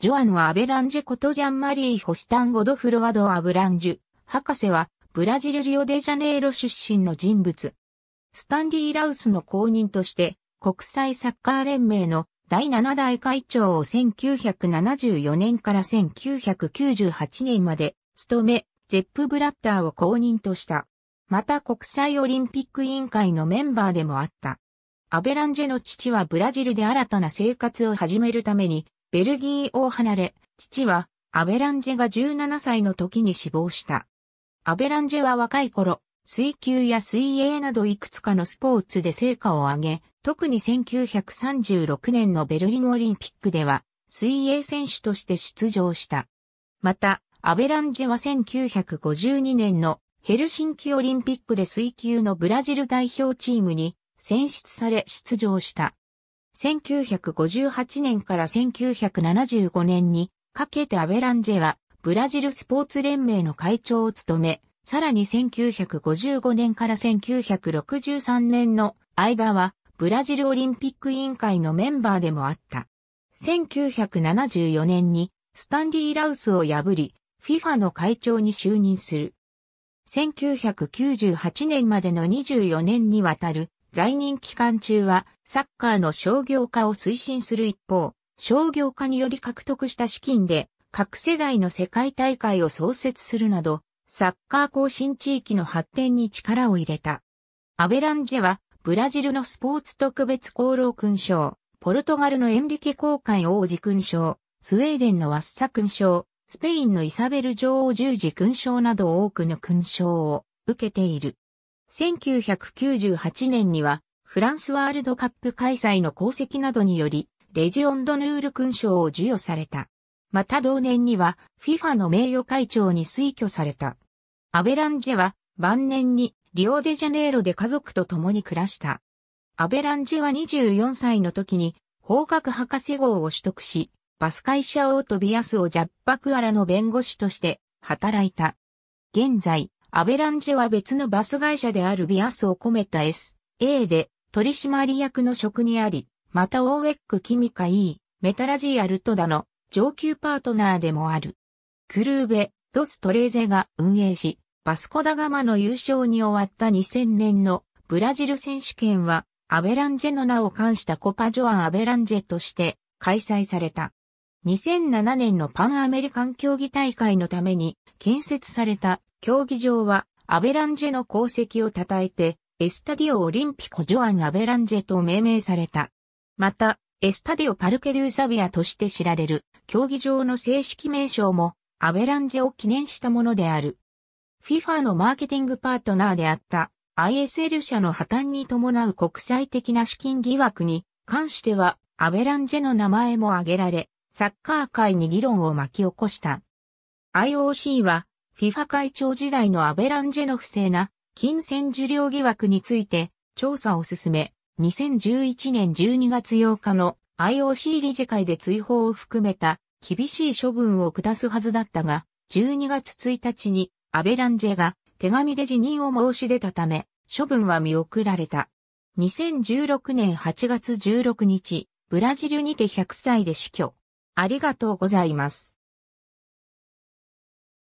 ジョアンはアベランジェことジャンマリー・ホスタンゴド・フロワド・アブランジュ、博士は、ブラジル・リオデジャネイロ出身の人物。スタンリー・ラウスの公認として、国際サッカー連盟の第7代会長を1974年から1998年まで務め、ゼップ・ブラッターを公認とした。また国際オリンピック委員会のメンバーでもあった。アベランジェの父はブラジルで新たな生活を始めるためにベルギーを離れ、父はアベランジェが17歳の時に死亡した。アベランジェは若い頃、水球や水泳などいくつかのスポーツで成果を上げ、特に1936年のベルリンオリンピックでは、水泳選手として出場した。また、アベランジェは1952年のヘルシンキオリンピックで水球のブラジル代表チームに選出され出場した。1958年から1975年にかけてアベランジェはブラジルスポーツ連盟の会長を務め、さらに1955年から1963年の間はブラジルオリンピック委員会のメンバーでもあった。1974年にスタンリー・ラウスを破り、FIFA の会長に就任する。1998年までの24年にわたる在任期間中はサッカーの商業化を推進する一方、商業化により獲得した資金で各世代の世界大会を創設するなど、サッカー更新地域の発展に力を入れた。アベランジェは、ブラジルのスポーツ特別功労勲章、ポルトガルのエンリケ公会王子勲章、スウェーデンのワッサ勲章、スペインのイサベル女王十字勲章など多くの勲章を受けている。1998年には、フランスワールドカップ開催の功績などにより、レジオンドヌール勲章を授与された。また同年には、FIFA の名誉会長に推挙された。アベランジェは、晩年に、リオデジャネイロで家族と共に暮らした。アベランジェは24歳の時に、法学博士号を取得し、バス会社オートビアスをジャッパクアラの弁護士として働いた。現在、アベランジェは別のバス会社であるビアスを込めた S、A で取締役の職にあり、またオーウェック・キミカ E、メタラジー・アルトダの上級パートナーでもある。クルーベ、ドス・トレーゼが運営し、バスコダガマの優勝に終わった2000年のブラジル選手権は、アベランジェの名を冠したコパジョアン・アベランジェとして開催された。2007年のパンアメリカン競技大会のために建設された競技場はアベランジェの功績を称えてエスタディオオリンピコジョアン・アベランジェと命名された。また、エスタディオ・パルケ・デュー・サビアとして知られる競技場の正式名称もアベランジェを記念したものである。FIFA のマーケティングパートナーであった ISL 社の破綻に伴う国際的な資金疑惑に関してはアベランジェの名前も挙げられ、サッカー界に議論を巻き起こした。IOC は FIFA 会長時代のアベランジェの不正な金銭受領疑惑について調査を進め、2011年12月8日の IOC 理事会で追放を含めた厳しい処分を下すはずだったが、12月1日にアベランジェが手紙で辞任を申し出たため、処分は見送られた。2016年8月16日、ブラジルにて100歳で死去。ありがとうございます。